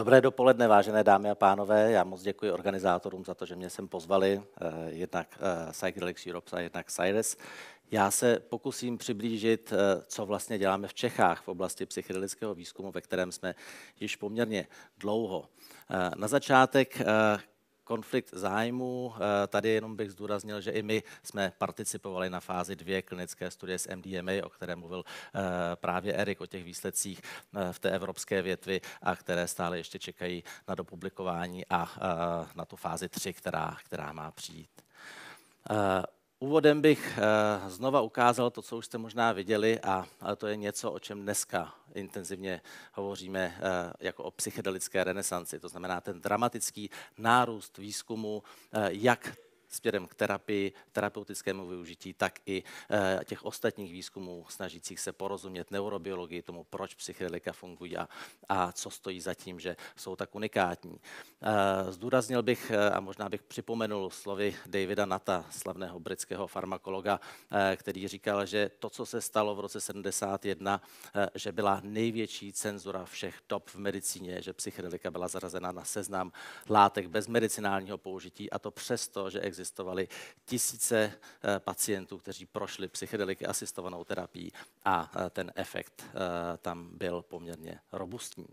Dobré dopoledne, vážené dámy a pánové. Já moc děkuji organizátorům za to, že mě sem pozvali, eh, jednak eh, Psychedelic Europe a jednak Cyrus. Já se pokusím přiblížit, eh, co vlastně děláme v Čechách v oblasti psychedelického výzkumu, ve kterém jsme již poměrně dlouho. Na začátek konflikt zájmu. Eh, tady jenom bych zdůraznil, že i my jsme participovali na fázi dvě klinické studie s MDMA, o které mluvil eh, právě Erik, o těch výsledcích eh, v té evropské větvi a které stále ještě čekají na dopublikování a na tu fázi 3, která, která má přijít. Úvodem bych eh, znova ukázal to, co už jste možná viděli, a to je něco, o čem dneska intenzivně hovoříme eh, jako o psychedelické renesanci. To znamená ten dramatický nárůst výzkumu, eh, jak směrem k terapii, terapeutickému využití, tak i eh, těch ostatních výzkumů snažících se porozumět neurobiologii, tomu, proč psychedelika fungují a, a co stojí za tím, že jsou tak unikátní. Eh, zdůraznil bych eh, a možná bych připomenul slovy Davida Nata, slavného britského farmakologa, který říkal, že to, co se stalo v roce 71, že byla největší cenzura všech top v medicíně, že psychedelika byla zarazena na seznam látek bez medicinálního použití a to přesto, že existují existovaly tisíce eh, pacientů, kteří prošli psychedeliky asistovanou terapií a eh, ten efekt eh, tam byl poměrně robustní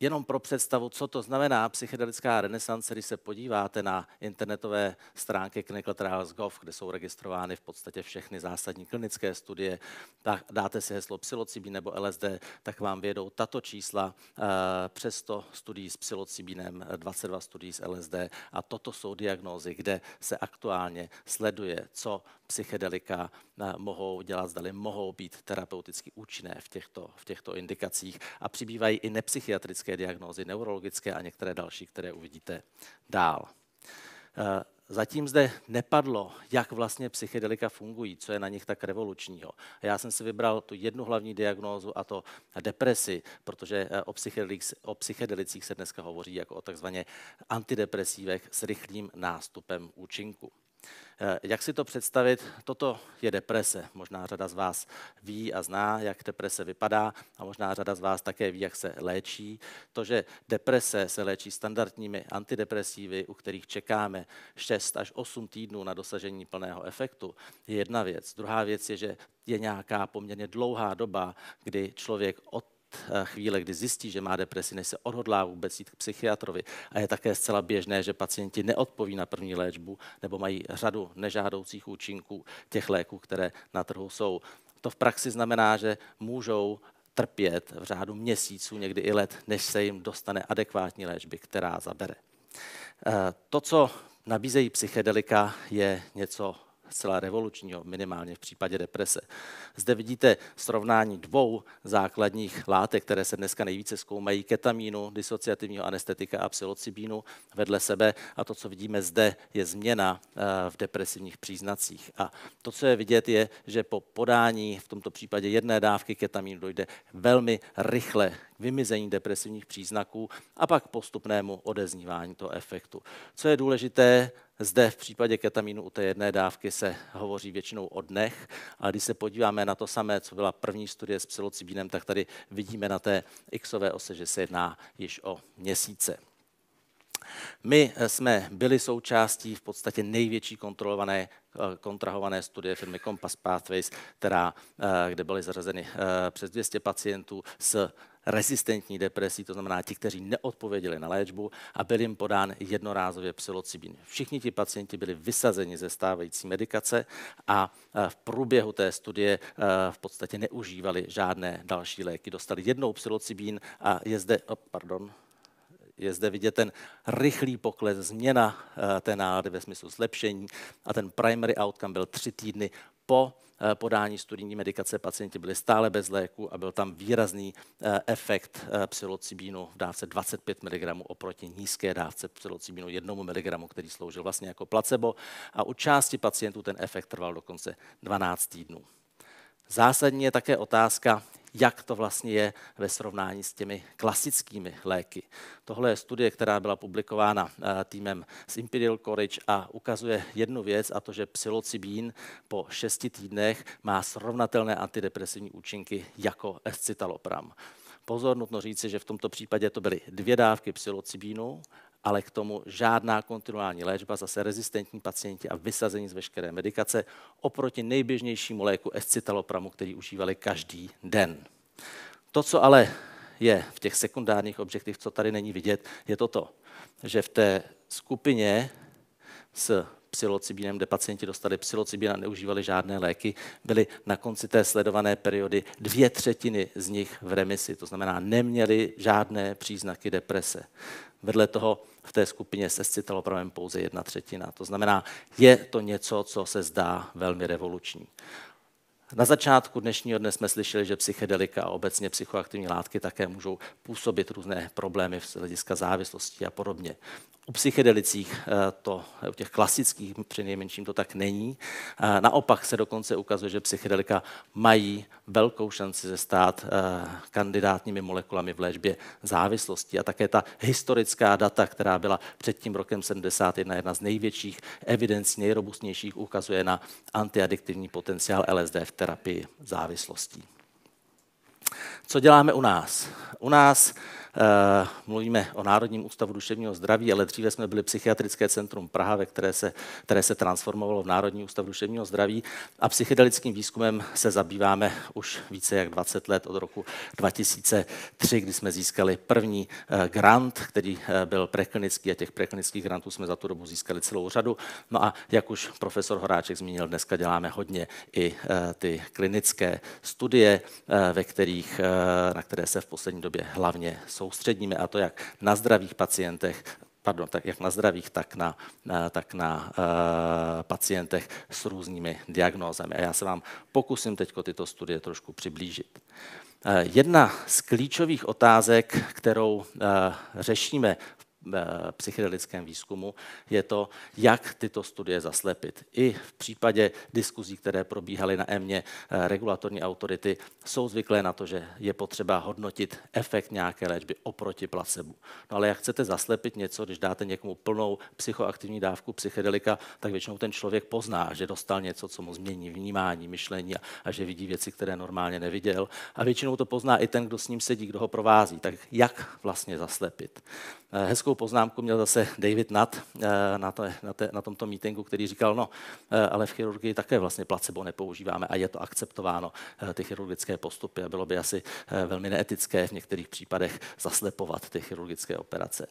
jenom pro představu, co to znamená psychedelická renesance, když se podíváte na internetové stránky clinicaltrials.gov, kde jsou registrovány v podstatě všechny zásadní klinické studie, tak dáte si heslo psilocibín nebo LSD, tak vám vědou tato čísla eh, přes 100 studií s psilocibínem, 22 eh, studií s LSD a toto jsou diagnózy, kde se aktuálně sleduje, co psychedelika eh, mohou dělat, zdali mohou být terapeuticky účinné v těchto, v těchto indikacích a přibývají i nepsychiatrické psychiatrické diagnózy, neurologické a některé další, které uvidíte dál. Eh, zatím zde nepadlo, jak vlastně psychedelika fungují, co je na nich tak revolučního. já jsem si vybral tu jednu hlavní diagnózu, a to depresi, protože eh, o, o psychedelicích se dneska hovoří jako o takzvaně antidepresívech s rychlým nástupem účinku. Eh, jak si to představit? Toto je deprese. Možná řada z vás ví a zná, jak deprese vypadá a možná řada z vás také ví, jak se léčí. To, že deprese se léčí standardními antidepresívy, u kterých čekáme 6 až 8 týdnů na dosažení plného efektu, je jedna věc. Druhá věc je, že je nějaká poměrně dlouhá doba, kdy člověk od Eh, chvíle, kdy zjistí, že má depresi, než se odhodlá vůbec jít k psychiatrovi. A je také zcela běžné, že pacienti neodpoví na první léčbu nebo mají řadu nežádoucích účinků těch léků, které na trhu jsou. To v praxi znamená, že můžou trpět v řádu měsíců, někdy i let, než se jim dostane adekvátní léčby, která zabere. Eh, to, co nabízejí psychedelika, je něco zcela revolučního, minimálně v případě deprese. Zde vidíte srovnání dvou základních látek, které se dneska nejvíce zkoumají, ketamínu, disociativního anestetika a psilocibínu vedle sebe a to, co vidíme zde, je změna eh, v depresivních příznacích. A to, co je vidět, je, že po podání v tomto případě jedné dávky ketamínu dojde velmi rychle k vymizení depresivních příznaků a pak postupnému odeznívání toho efektu. Co je důležité, zde v případě ketaminu u té jedné dávky se hovoří většinou o dnech, ale když se podíváme na to samé, co byla první studie s psilocibínem, tak tady vidíme na té xové ose, že se jedná již o měsíce. My eh, jsme byli součástí v podstatě největší kontrolované, eh, kontrahované studie firmy Compass Pathways, která, eh, kde byly zařazeny přes 200 pacientů s rezistentní depresí, to znamená ti, kteří neodpověděli na léčbu a byl jim podán jednorázově psilocybin. Všichni ti pacienti byli vysazeni ze stávající medikace a v průběhu té studie v podstatě neužívali žádné další léky. Dostali jednou psilocybin a je zde, oh, pardon, je zde vidět ten rychlý pokles, změna eh, té nálady ve smyslu zlepšení a ten primary outcome byl tři týdny po eh, podání studijní medikace pacienti byli stále bez léku a byl tam výrazný eh, efekt psilocibínu v dávce 25 mg oproti nízké dávce psilocibínu 1 mg, který sloužil vlastně jako placebo a u části pacientů ten efekt trval dokonce 12 týdnů. Zásadní je také otázka, jak to vlastně je ve srovnání s těmi klasickými léky. Tohle je studie, která byla publikována eh, týmem z Imperial College a ukazuje jednu věc, a to, že psilocibín po šesti týdnech má srovnatelné antidepresivní účinky jako escitalopram. Pozor, nutno říci, že v tomto případě to byly dvě dávky psilocibínu ale k tomu žádná kontinuální léčba, zase rezistentní pacienti a vysazení z veškeré medikace oproti nejběžnějšímu léku escitalopramu, který užívali každý den. To, co ale je v těch sekundárních objektivech, co tady není vidět, je toto, že v té skupině s psilocibinem, kde pacienti dostali psilocibin a neužívali žádné léky, byly na konci té sledované periody dvě třetiny z nich v remisi, to znamená neměli žádné příznaky deprese. Vedle toho v té skupině se právě pouze jedna třetina. To znamená, je to něco, co se zdá velmi revoluční. Na začátku dnešního dne jsme slyšeli, že psychedelika a obecně psychoaktivní látky také můžou působit různé problémy z hlediska závislosti a podobně. U psychedelicích eh, to, u těch klasických nejmenším, to tak není. Eh, naopak se dokonce ukazuje, že psychedelika mají velkou šanci se stát eh, kandidátními molekulami v léčbě závislosti. A také ta historická data, která byla před tím rokem 71, jedna z největších evidencí, nejrobustnějších, ukazuje na antiadiktivní potenciál LSD v terapii závislostí. Co děláme u nás? U nás Eh, mluvíme o Národním ústavu duševního zdraví, ale dříve jsme byli Psychiatrické centrum Praha, ve které se, které se transformovalo v Národní ústav duševního zdraví a psychedelickým výzkumem se zabýváme už více jak 20 let od roku 2003, kdy jsme získali první eh, grant, který eh, byl preklinický a těch preklinických grantů jsme za tu dobu získali celou řadu. No a jak už profesor Horáček zmínil, dneska děláme hodně i ty klinické studie, ve kterých, na které se v poslední době hlavně jsou soustředíme, a to jak na zdravých pacientech, pardon, tak jak na zdravých, tak na, tak na uh, pacientech s různými diagnózami. A já se vám pokusím teď tyto studie trošku přiblížit. Eh, jedna z klíčových otázek, kterou eh, řešíme psychedelickém výzkumu, je to, jak tyto studie zaslepit. I v případě diskuzí, které probíhaly na EMě, eh, regulatorní autority jsou zvyklé na to, že je potřeba hodnotit efekt nějaké léčby oproti placebu. No ale jak chcete zaslepit něco, když dáte někomu plnou psychoaktivní dávku psychedelika, tak většinou ten člověk pozná, že dostal něco, co mu změní vnímání, myšlení a, a že vidí věci, které normálně neviděl. A většinou to pozná i ten, kdo s ním sedí, kdo ho provází. Tak jak vlastně zaslepit? Eh, hezkou poznámku měl zase David Nutt eh, na, to, na, te, na tomto mítingu, který říkal, no, eh, ale v chirurgii také vlastně placebo nepoužíváme a je to akceptováno, eh, ty chirurgické postupy a bylo by asi velmi neetické v některých případech zaslepovat ty chirurgické operace.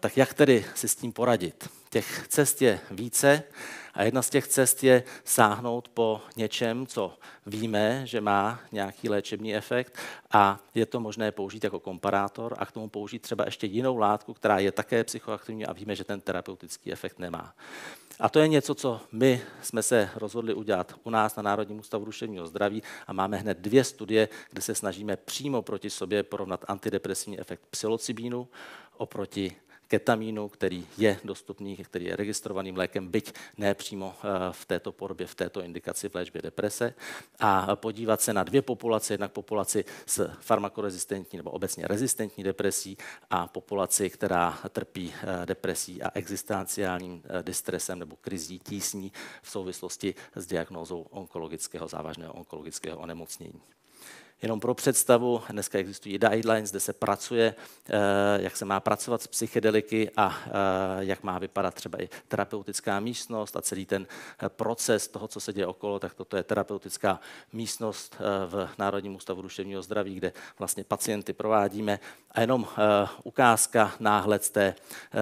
Tak jak tedy si s tím poradit? Těch cest je více. A jedna z těch cest je sáhnout po něčem, co víme, že má nějaký léčebný efekt a je to možné použít jako komparátor a k tomu použít třeba ještě jinou látku, která je také psychoaktivní a víme, že ten terapeutický efekt nemá. A to je něco, co my jsme se rozhodli udělat u nás na Národním ústavu duševního zdraví a máme hned dvě studie, kde se snažíme přímo proti sobě porovnat antidepresivní efekt psilocibínu oproti ketamínu, který je dostupný, který je registrovaným lékem, byť ne přímo eh, v této podobě, v této indikaci v léčbě deprese, a podívat se na dvě populace, jednak populaci s farmakorezistentní nebo obecně rezistentní depresí a populaci, která trpí eh, depresí a existenciálním eh, distresem nebo krizí tísní v souvislosti s diagnózou onkologického, závažného onkologického onemocnění. Jenom pro představu, dneska existují guidelines, kde se pracuje, eh, jak se má pracovat s psychedeliky a eh, jak má vypadat třeba i terapeutická místnost a celý ten eh, proces toho, co se děje okolo, tak toto je terapeutická místnost v Národním ústavu duševního zdraví, kde vlastně pacienty provádíme. A jenom ukázka, náhled z té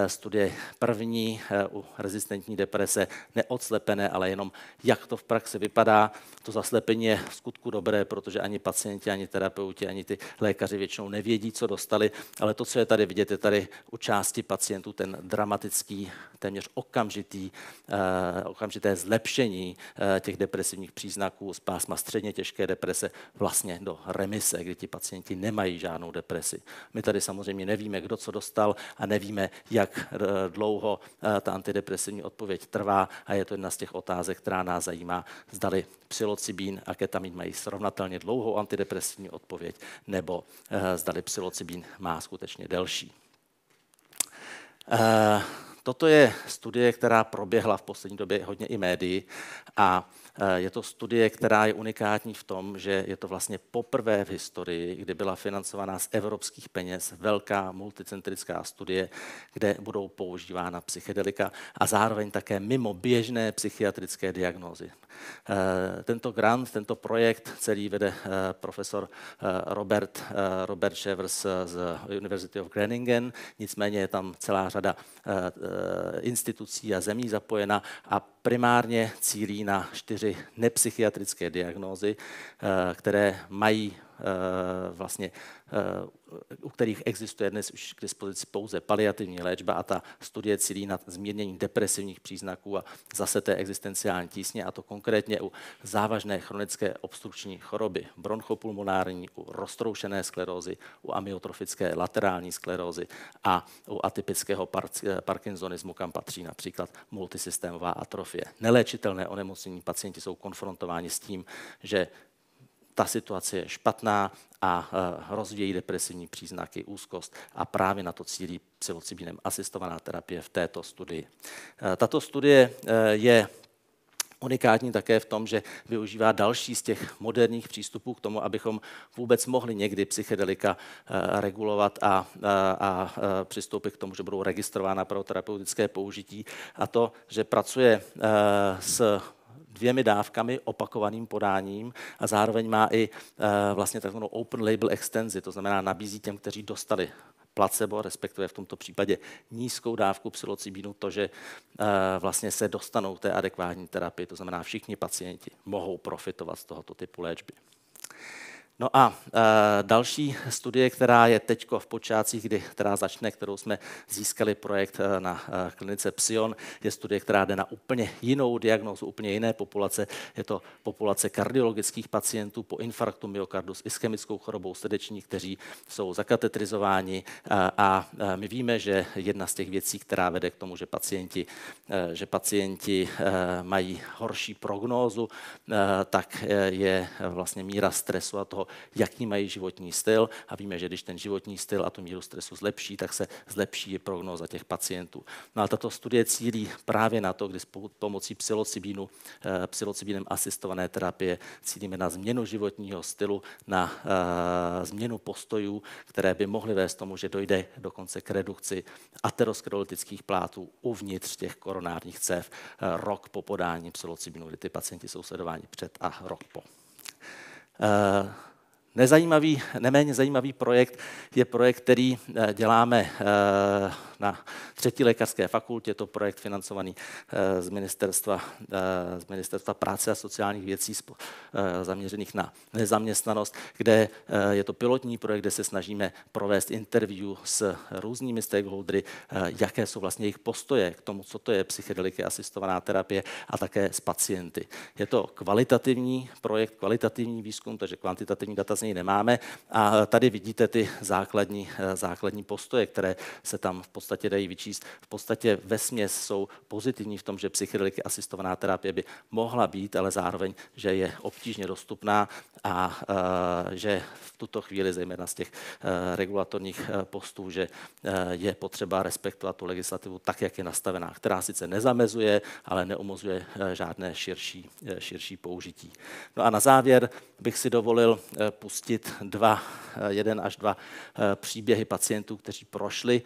studie první u rezistentní deprese, neodslepené, ale jenom jak to v praxi vypadá. To zaslepení je v skutku dobré, protože ani pacienti pacienti, ani terapeuti, ani ty lékaři většinou nevědí, co dostali, ale to, co je tady vidět, je tady u části pacientů ten dramatický, téměř okamžitý, uh, okamžité zlepšení uh, těch depresivních příznaků z pásma středně těžké deprese vlastně do remise, kdy ti pacienti nemají žádnou depresi. My tady samozřejmě nevíme, kdo co dostal a nevíme, jak eh, dlouho ta antidepresivní odpověď trvá a je to jedna z těch otázek, která nás zajímá, zdali psilocibín a ketamin mají srovnatelně dlouhou antidepresivní trestní odpověď, nebo eh, zdali psilocibín má skutečně delší. Eh, Toto je studie, která proběhla v poslední době hodně i médií a e, je to studie, která je unikátní v tom, že je to vlastně poprvé v historii, kdy byla financovaná z evropských peněz velká multicentrická studie, kde budou používána psychedelika a zároveň také mimo běžné psychiatrické diagnózy. E, tento grant, tento projekt celý vede e, profesor Robert, Robert Shevers z University of Groningen, nicméně je tam celá řada Eh, institucí a zemí zapojena a primárně cílí na čtyři nepsychiatrické diagnózy, eh, které mají Eh, vlastně, eh, u kterých existuje dnes už k dispozici pouze paliativní léčba a ta studie cílí na zmírnění depresivních příznaků a zase té existenciální tísně, a to konkrétně u závažné chronické obstrukční choroby, bronchopulmonární, u roztroušené sklerózy, u amyotrofické laterální sklerózy a u atypického eh, parkinsonismu, kam patří například multisystémová atrofie. Neléčitelné onemocnění pacienti jsou konfrontováni s tím, že ta situace je špatná a eh, rozvíjí depresivní příznaky, úzkost a právě na to cílí psilocybinem asistovaná terapie v této studii. Eh, tato studie eh, je unikátní také v tom, že využívá další z těch moderních přístupů k tomu, abychom vůbec mohli někdy psychedelika regulovat a, a, a přistoupit k tomu, že budou registrována pro terapeutické použití. A to, že pracuje s dvěmi dávkami opakovaným podáním a zároveň má i eh, vlastně takzvanou open label extenzi, to znamená nabízí těm, kteří dostali placebo, respektive v tomto případě nízkou dávku psilocybinu, to, že eh, vlastně se dostanou té adekvátní terapii, to znamená všichni pacienti mohou profitovat z tohoto typu léčby. No a e, další studie, která je teď v počátcích, kdy, která začne, kterou jsme získali projekt e, na e, klinice Psion, je studie, která jde na úplně jinou diagnózu, úplně jiné populace. Je to populace kardiologických pacientů po infarktu myokardu s ischemickou chorobou srdeční, kteří jsou zakatetrizováni a, my víme, že jedna z těch věcí, která vede k tomu, že pacienti, že pacienti mají horší prognózu, tak je vlastně míra stresu a toho jaký mají životní styl a víme, že když ten životní styl a tu míru stresu zlepší, tak se zlepší i prognóza těch pacientů. No a tato studie cílí právě na to, kdy s pomocí psilocibínu, eh, psilocibínem asistované terapie cílíme na změnu životního stylu, na eh, změnu postojů, které by mohly vést tomu, že dojde dokonce k redukci aterosklerotických plátů uvnitř těch koronárních cév eh, rok po podání psilocibinu, kdy ty pacienti jsou sledováni před a rok po. Uh, Nezajímavý, neméně zajímavý projekt je projekt, který eh, děláme eh, na třetí lékařské fakultě, je to projekt financovaný eh, z ministerstva, eh, z ministerstva práce a sociálních věcí eh, zaměřených na nezaměstnanost, kde je to pilotní projekt, kde se snažíme provést interview s různými stakeholdery, jaké jsou vlastně jejich postoje k tomu, co to je psychedeliky asistovaná terapie a také s pacienty. Je to kvalitativní projekt, kvalitativní výzkum, takže kvantitativní data z něj nemáme a tady vidíte ty základní, základní postoje, které se tam v podstatě podstatě dají vyčíst, v podstatě ve směs jsou pozitivní v tom, že psychedeliky asistovaná terapie by mohla být, ale zároveň, že je obtížně dostupná a e, že v tuto chvíli, zejména z těch e, regulatorních e, postů, že je potřeba respektovat tu legislativu tak, jak je nastavená, která sice nezamezuje, ale neumozuje žádné širší, širší použití. No a na závěr bych si dovolil pustit dva, jeden až dva příběhy pacientů, kteří prošli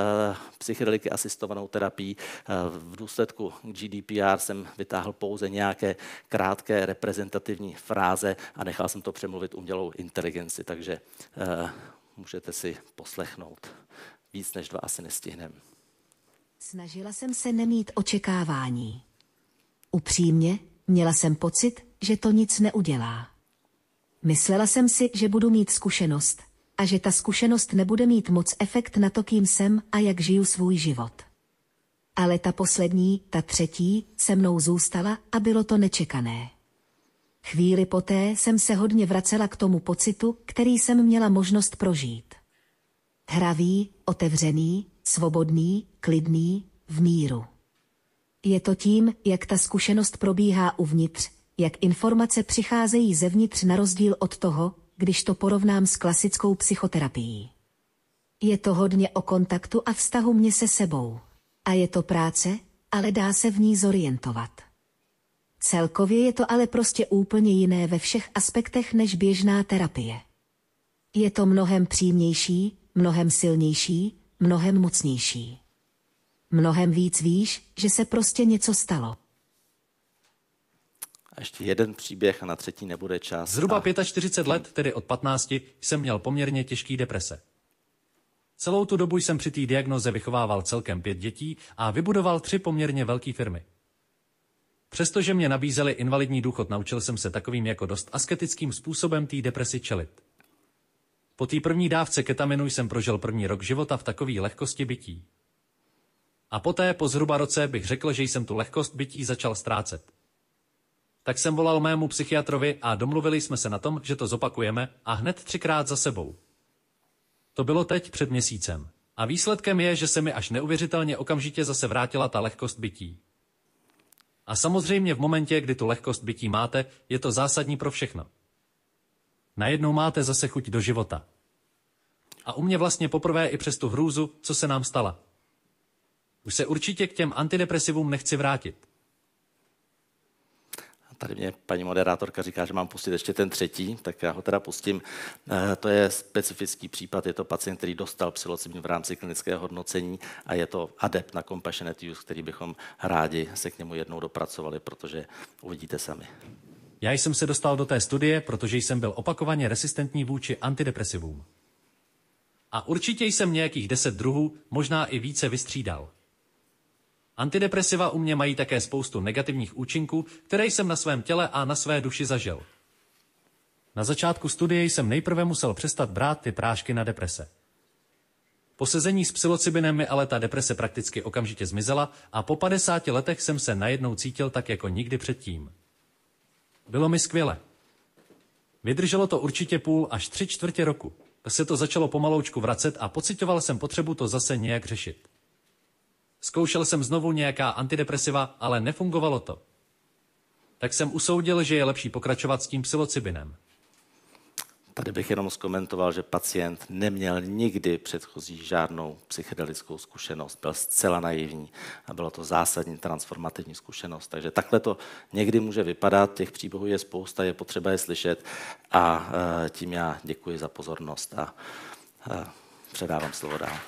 Eh, psychedeliky asistovanou terapii. Eh, v důsledku GDPR jsem vytáhl pouze nějaké krátké reprezentativní fráze a nechal jsem to přemluvit umělou inteligenci, takže eh, můžete si poslechnout. Víc než dva asi nestihnem. Snažila jsem se nemít očekávání. Upřímně, měla jsem pocit, že to nic neudělá. Myslela jsem si, že budu mít zkušenost, a že ta zkušenost nebude mít moc efekt na to, kým jsem a jak žiju svůj život. Ale ta poslední, ta třetí, se mnou zůstala a bylo to nečekané. Chvíli poté jsem se hodně vracela k tomu pocitu, který jsem měla možnost prožít. Hravý, otevřený, svobodný, klidný, v míru. Je to tím, jak ta zkušenost probíhá uvnitř, jak informace přicházejí zevnitř na rozdíl od toho, když to porovnám s klasickou psychoterapií. Je to hodně o kontaktu a vztahu mě se sebou. A je to práce, ale dá se v ní zorientovat. Celkově je to ale prostě úplně jiné ve všech aspektech než běžná terapie. Je to mnohem přímější, mnohem silnější, mnohem mocnější. Mnohem víc víš, že se prostě něco stalo ještě jeden příběh a na třetí nebude čas. Zhruba a... 45 let, tedy od 15, jsem měl poměrně těžký deprese. Celou tu dobu jsem při té diagnoze vychovával celkem pět dětí a vybudoval tři poměrně velké firmy. Přestože mě nabízeli invalidní důchod, naučil jsem se takovým jako dost asketickým způsobem té depresi čelit. Po té první dávce ketaminu jsem prožil první rok života v takové lehkosti bytí. A poté po zhruba roce bych řekl, že jsem tu lehkost bytí začal ztrácet tak jsem volal mému psychiatrovi a domluvili jsme se na tom, že to zopakujeme a hned třikrát za sebou. To bylo teď před měsícem. A výsledkem je, že se mi až neuvěřitelně okamžitě zase vrátila ta lehkost bytí. A samozřejmě v momentě, kdy tu lehkost bytí máte, je to zásadní pro všechno. Najednou máte zase chuť do života. A u mě vlastně poprvé i přes tu hrůzu, co se nám stala. Už se určitě k těm antidepresivům nechci vrátit tady mě paní moderátorka říká, že mám pustit ještě ten třetí, tak já ho teda pustím. Eh, to je specifický případ, je to pacient, který dostal psilocybin v rámci klinického hodnocení a je to adept na compassionate use, který bychom rádi se k němu jednou dopracovali, protože uvidíte sami. Já jsem se dostal do té studie, protože jsem byl opakovaně resistentní vůči antidepresivům. A určitě jsem nějakých deset druhů, možná i více vystřídal. Antidepresiva u mě mají také spoustu negativních účinků, které jsem na svém těle a na své duši zažil. Na začátku studie jsem nejprve musel přestat brát ty prášky na deprese. Po sezení s psilocybinem mi ale ta deprese prakticky okamžitě zmizela a po 50 letech jsem se najednou cítil tak jako nikdy předtím. Bylo mi skvěle. Vydrželo to určitě půl až tři čtvrtě roku. Se to začalo pomaloučku vracet a pocitoval jsem potřebu to zase nějak řešit. Zkoušel jsem znovu nějaká antidepresiva, ale nefungovalo to. Tak jsem usoudil, že je lepší pokračovat s tím psilocybinem. Tady bych jenom zkomentoval, že pacient neměl nikdy předchozí žádnou psychedelickou zkušenost, byl zcela naivní a byla to zásadní transformativní zkušenost. Takže takhle to někdy může vypadat, těch příběhů je spousta, je potřeba je slyšet a e, tím já děkuji za pozornost a e, předávám slovo dál.